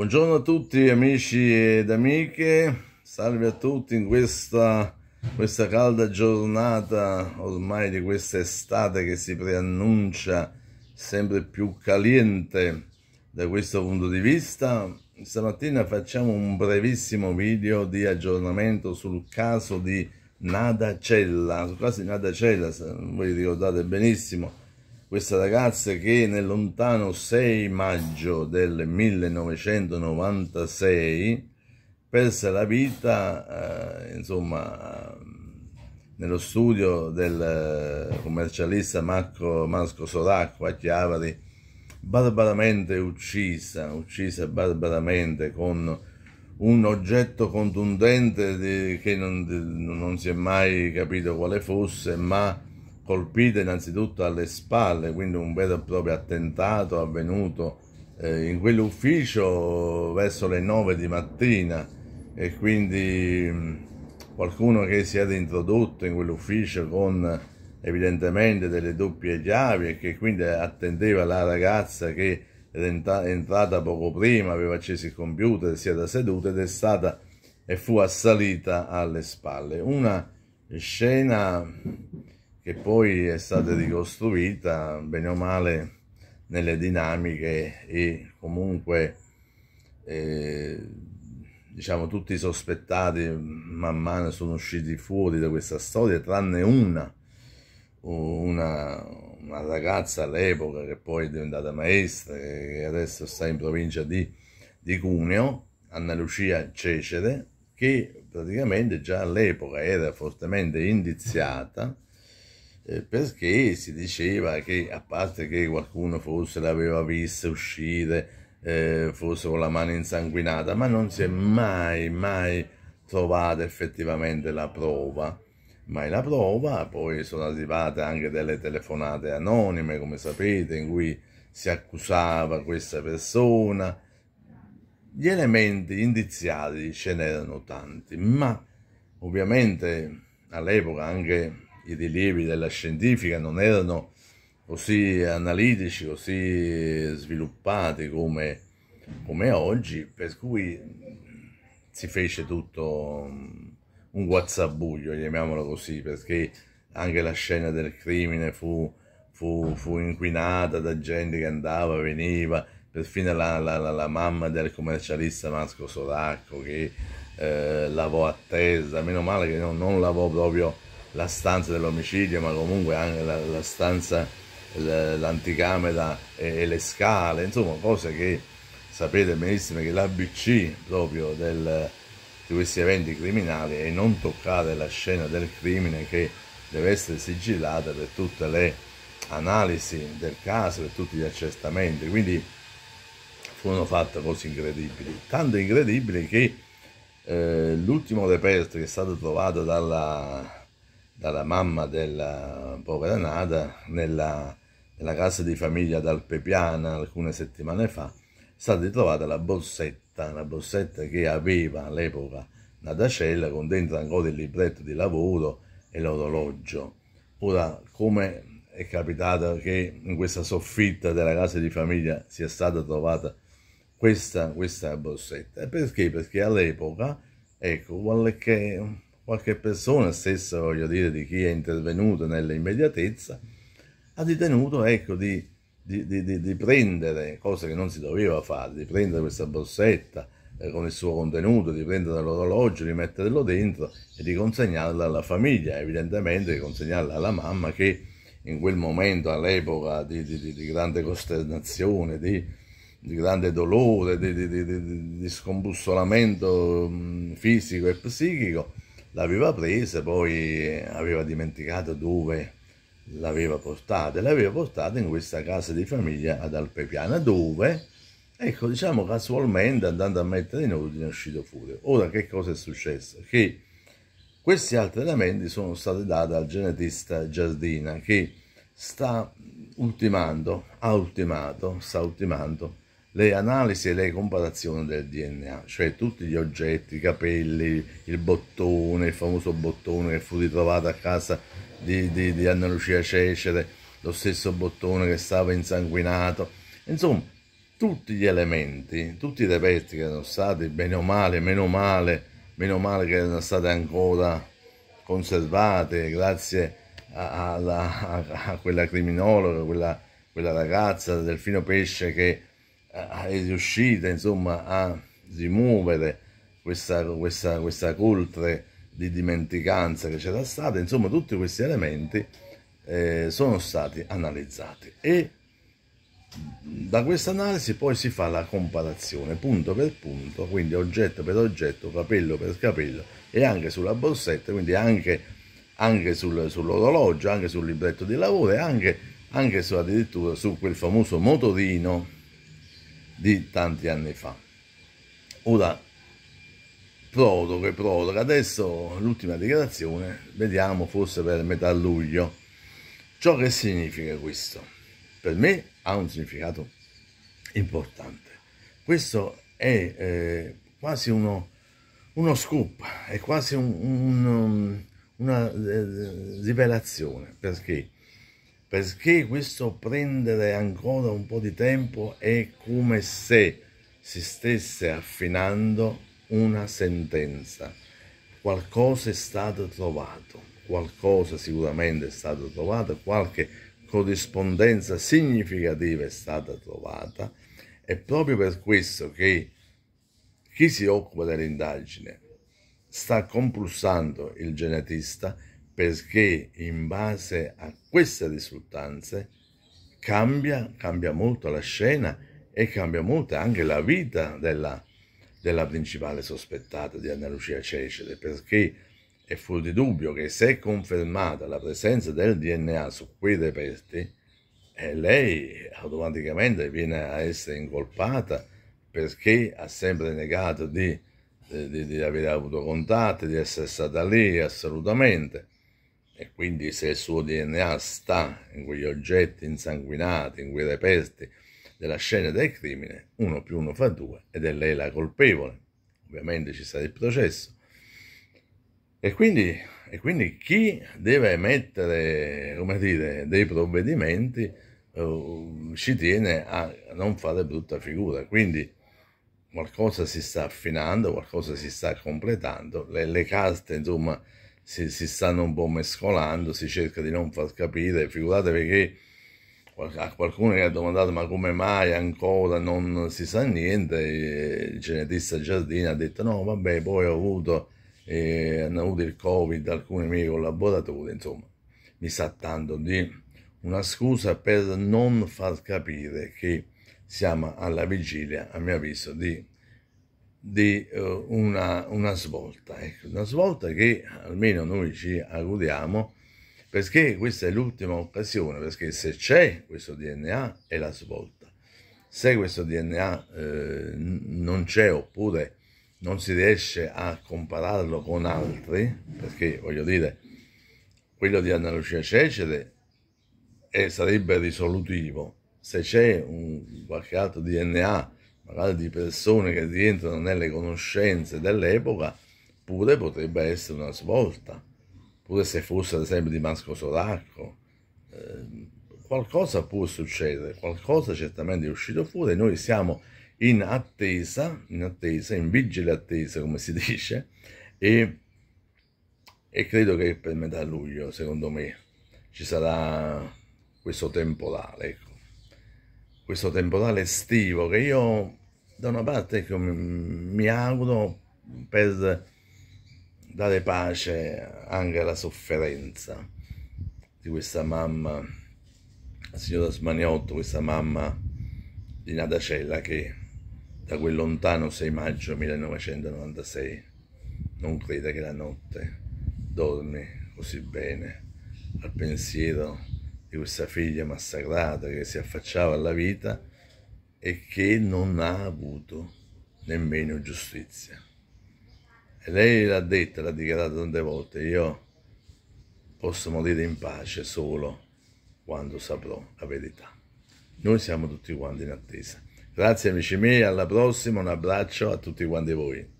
Buongiorno a tutti amici ed amiche, salve a tutti in questa, questa, calda giornata ormai di questa estate che si preannuncia sempre più caliente da questo punto di vista. Stamattina facciamo un brevissimo video di aggiornamento sul caso di Nadacella, sul caso di Nadacella, voi ricordate benissimo, questa ragazza che nel lontano 6 maggio del 1996 perse la vita, eh, insomma, nello studio del eh, commercialista Marco, Marco Soracco a Chiavari, barbaramente uccisa, uccisa barbaramente con un oggetto contundente di, che non, di, non si è mai capito quale fosse, ma colpite innanzitutto alle spalle, quindi un vero e proprio attentato avvenuto eh, in quell'ufficio verso le 9 di mattina e quindi qualcuno che si era introdotto in quell'ufficio con evidentemente delle doppie chiavi e che quindi attendeva la ragazza che era entrata poco prima, aveva acceso il computer, si era seduta ed è stata e fu assalita alle spalle. Una scena che poi è stata ricostruita bene o male nelle dinamiche e comunque eh, diciamo tutti i sospettati man mano sono usciti fuori da questa storia tranne una una, una ragazza all'epoca che poi è diventata maestra e adesso sta in provincia di, di Cuneo Anna Lucia Cecere che praticamente già all'epoca era fortemente indiziata eh, perché si diceva che a parte che qualcuno forse l'aveva vista uscire, eh, forse con la mano insanguinata, ma non si è mai, mai trovata effettivamente la prova. Mai la prova, poi sono arrivate anche delle telefonate anonime, come sapete, in cui si accusava questa persona. Gli elementi indiziari ce n'erano tanti, ma ovviamente all'epoca anche i rilievi della scientifica non erano così analitici, così sviluppati come, come oggi, per cui si fece tutto un guazzabuglio, chiamiamolo così, perché anche la scena del crimine fu, fu, fu inquinata da gente che andava, veniva, perfino la, la, la, la mamma del commercialista Masco Soracco che eh, lavò attesa, meno male che non, non lavò proprio la stanza dell'omicidio, ma comunque anche la, la stanza, l'anticamera e, e, le scale, insomma cose che sapete benissimo che l'ABC proprio del, di questi eventi criminali è non toccare la scena del crimine che deve essere sigillata per tutte le analisi del caso, per tutti gli accertamenti, quindi furono fatte cose incredibili, tanto incredibili che eh, l'ultimo reperto che è stato trovato dalla, dalla mamma della povera Nada nella, nella casa di famiglia d'Alpepiana alcune settimane fa, è stata ritrovata la borsetta, la borsetta che aveva all'epoca Nadacella con dentro ancora il libretto di lavoro e l'orologio. Ora, come è capitato che in questa soffitta della casa di famiglia sia stata trovata questa, questa borsetta? Perché? Perché all'epoca, ecco, qualche qualche persona stessa, voglio dire, di chi è intervenuto nell'immediatezza, ha ritenuto ecco, di, di, di, di, prendere, cosa che non si doveva fare, di prendere questa borsetta eh, con il suo contenuto, di prendere l'orologio, di metterlo dentro e di consegnarla alla famiglia, evidentemente di consegnarla alla mamma che in quel momento, all'epoca di, grande costernazione, di, grande dolore, di, scombussolamento mh, mm, fisico e psichico, l'aveva presa, poi aveva dimenticato dove l'aveva portata e l'aveva portata in questa casa di famiglia ad Alpepiana, dove, ecco, diciamo casualmente andando a mettere in ordine è uscito fuori. Ora che cosa è successo? Che questi altri elementi sono stati dati al genetista Giardina che sta ultimando, ha ultimato, sta ultimando le analisi e le comparazioni del DNA, cioè tutti gli oggetti, i capelli, il bottone, il famoso bottone che fu ritrovato a casa di, di, di Anna Lucia Cecere, lo stesso bottone che stava insanguinato, insomma tutti gli elementi, tutti i reperti che erano stati, bene o male, meno male, meno male che erano stati ancora conservati grazie a, a, a quella criminologa, quella, quella ragazza, Delfino Pesce che è riuscita insomma a rimuovere questa, questa, questa coltre di dimenticanza che c'era stata, insomma tutti questi elementi eh, sono stati analizzati e da questa analisi poi si fa la comparazione punto per punto, quindi oggetto per oggetto, capello per capello e anche sulla borsetta, quindi anche, anche sul, sull'orologio, anche sul libretto di lavoro e anche, anche su, addirittura su quel famoso motorino di tanti anni fa. Ora, e proroghe, adesso l'ultima dichiarazione, vediamo forse per metà luglio. Ciò che significa questo? Per me ha un significato importante. Questo è eh, quasi uno, uno scoop, è quasi un, un, um, una eh, rivelazione, perché perché questo prendere ancora un po' di tempo è come se si stesse affinando una sentenza. Qualcosa è stato trovato, qualcosa sicuramente è stato trovato, qualche corrispondenza significativa è stata trovata. È proprio per questo che chi si occupa dell'indagine sta compulsando il genetista perché in base a queste risultanze cambia, cambia molto la scena e cambia molto anche la vita della, della principale sospettata di Anna Lucia Cecere, perché è fuori di dubbio che se è confermata la presenza del DNA su quei reperti, eh, lei automaticamente viene a essere incolpata perché ha sempre negato di, eh, di, di aver avuto contatti, di essere stata lì assolutamente e quindi se il suo DNA sta in quegli oggetti insanguinati, in quei reperti della scena del crimine, uno più uno fa due ed è lei la colpevole. Ovviamente ci sarà il processo. E quindi, e quindi chi deve mettere come dire, dei provvedimenti eh, ci tiene a non fare brutta figura. Quindi qualcosa si sta affinando, qualcosa si sta completando, le, le carte, insomma, si, si, stanno un po' mescolando, si cerca di non far capire, figuratevi che a qualcuno che ha domandato ma come mai ancora non si sa niente, il genetista Giardini ha detto no vabbè poi ho avuto, eh, hanno avuto il covid alcuni miei collaboratori, insomma mi sa tanto di una scusa per non far capire che siamo alla vigilia, a mio avviso, di di uh, una, una, svolta, ecco, una svolta che almeno noi ci auguriamo perché questa è l'ultima occasione, perché se c'è questo DNA è la svolta, se questo DNA eh, non c'è oppure non si riesce a compararlo con altri, perché voglio dire, quello di Anna Lucia Cecere è, sarebbe risolutivo, se c'è un, qualche altro DNA magari di persone che rientrano nelle conoscenze dell'epoca, pure potrebbe essere una svolta, pure se fosse ad esempio di Masco Soracco. Eh, qualcosa può succedere, qualcosa certamente è uscito fuori, noi siamo in attesa, in attesa, in vigile attesa come si dice, e, e credo che per metà luglio, secondo me, ci sarà questo temporale, ecco. questo temporale estivo che io da una parte ecco, mi auguro per dare pace anche alla sofferenza di questa mamma, la signora Smaniotto, questa mamma di Nadacella che da quel lontano 6 maggio 1996 non crede che la notte dormi così bene al pensiero di questa figlia massacrata che si affacciava alla vita e che non ha avuto nemmeno giustizia. E lei l'ha detta, l'ha dichiarato tante volte, io posso morire in pace solo quando saprò la verità. Noi siamo tutti quanti in attesa. Grazie amici miei, alla prossima, un abbraccio a tutti quanti voi.